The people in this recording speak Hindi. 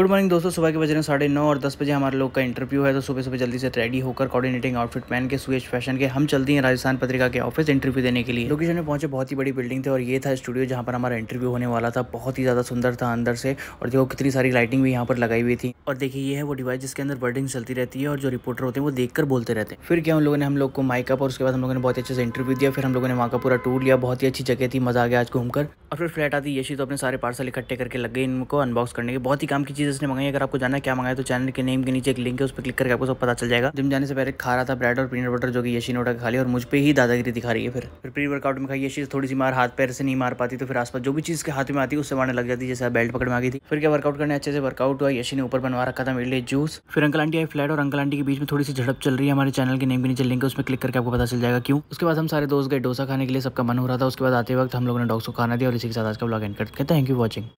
गुड मॉर्निंग दोस्तों सुबह के बज रहे हैं साढ़े नौ और दस बजे हमारे लोग का इंटरव्यू है तो सुबह सुबह जल्दी से रेडी होकर कोऑर्डिनेटिंग आउटफिट पहन के सुएज फैशन के हम चलते हैं राजस्थान पत्रिका के ऑफिस इंटरव्यू देने के लिए लोकेशन में पहुंचे बहुत ही बड़ी बिल्डिंग थी और ये था स्टूडियो जहाँ पर हमारा इंटरव्यू होने वाला था बहुत ही ज़्यादा सुंदर था अंदर से और देखो कितनी सारी लाइटिंग भी यहाँ पर लगाई हुई थी और देखिए ये है वो डिवाइस जिसके अंदर वर्डिंग चलती रहती है और जो रिपोर्टर होते हैं वो देख बोलते रहते हैं फिर क्या उन लोगों ने हम लोग को माइकअप और उसके बाद हम लोगों ने बहुत अच्छे से इंटरव्यू दिया फिर हम लोगों ने वहाँ का पूरा टूर लिया बहुत ही अच्छी जगह थी मजा आ गया आज घूमकर और फिर फ्लैट आती यशी तो अपने सारे पार्सल इकट्ठे करके लग गए इनको अनबॉक्स करने के बहुत ही काम की चीज़ इसने मंगाई अगर आपको जाना है क्या मंगाया तो चैनल के नेम के नीचे एक लिंक है उस पर क्लिक करके आपको सब पता चल जाएगा जिम जाने से पहले खा रहा था ब्रेड और पीनट बटर जो कि यशी ने उठा खाली और मुझ पर ही दादागिरी दिखा रही है फिर फिर प्री वर्कआउट में खाई यशी थोड़ी सी मार हाथ पैर से नहीं मार पाती तो फिर आसपास जो भी चीज़ के हाथ में आती उससे मारने लग जाती जैसे बेल्ट पकड़ में आ गई थी फिर क्या वर्कआउट करने अच्छे से वर्कआउट हुआ यशी ने ऊपर बनवा रखा था मेरे लिए जूस फिर अंकल आंटी आई फ्लैट और अंकल आंटी के बीच में थोड़ी सी झड़प चल रही है हमारे चैनल के नेम के नीचे लिंक है उसमें क्लिक करके आपको पता चल जाएगा क्यों उसके बाद हम सारे दोस्त गए डोसा खाने के लिए सबका मन हो रहा था उसके बाद आते वक्त हम लोगों ने डॉक्स को खाना दिया इसी के साथ आज का ब्लॉग एंड करते हैं थैंक यू वॉचिंग